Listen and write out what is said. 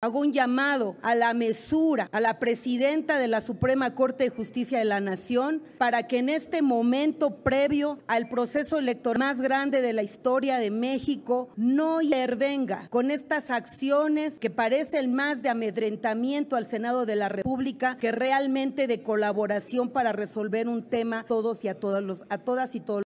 Hago un llamado a la mesura, a la presidenta de la Suprema Corte de Justicia de la Nación, para que en este momento previo al proceso electoral más grande de la historia de México, no intervenga con estas acciones que parecen más de amedrentamiento al Senado de la República que realmente de colaboración para resolver un tema a todos y a a todas y todos.